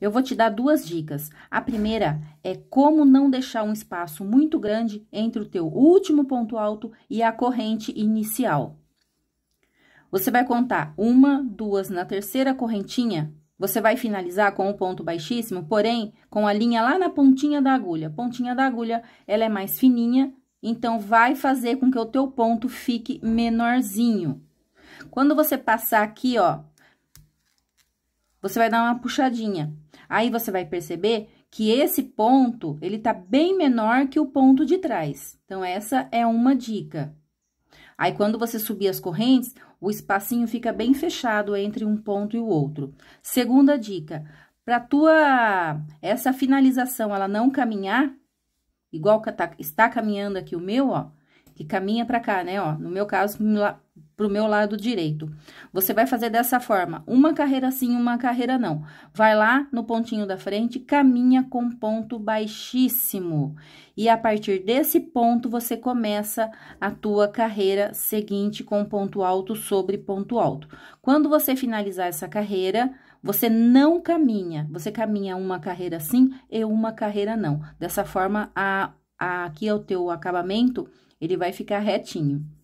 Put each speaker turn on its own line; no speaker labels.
Eu vou te dar duas dicas. A primeira é como não deixar um espaço muito grande entre o teu último ponto alto e a corrente inicial. Você vai contar uma, duas na terceira correntinha, você vai finalizar com o um ponto baixíssimo, porém, com a linha lá na pontinha da agulha. Pontinha da agulha, ela é mais fininha, então vai fazer com que o teu ponto fique menorzinho. Quando você passar aqui, ó, você vai dar uma puxadinha. Aí você vai perceber que esse ponto, ele tá bem menor que o ponto de trás. Então, essa é uma dica. Aí, quando você subir as correntes, o espacinho fica bem fechado entre um ponto e o outro. Segunda dica, para tua essa finalização ela não caminhar, igual tá, está caminhando aqui o meu, ó, que caminha para cá, né, ó, no meu caso para o meu lado direito. Você vai fazer dessa forma, uma carreira sim, uma carreira não. Vai lá no pontinho da frente, caminha com ponto baixíssimo. E a partir desse ponto, você começa a tua carreira seguinte com ponto alto sobre ponto alto. Quando você finalizar essa carreira, você não caminha. Você caminha uma carreira sim e uma carreira não. Dessa forma, a, a aqui é o teu acabamento, ele vai ficar retinho.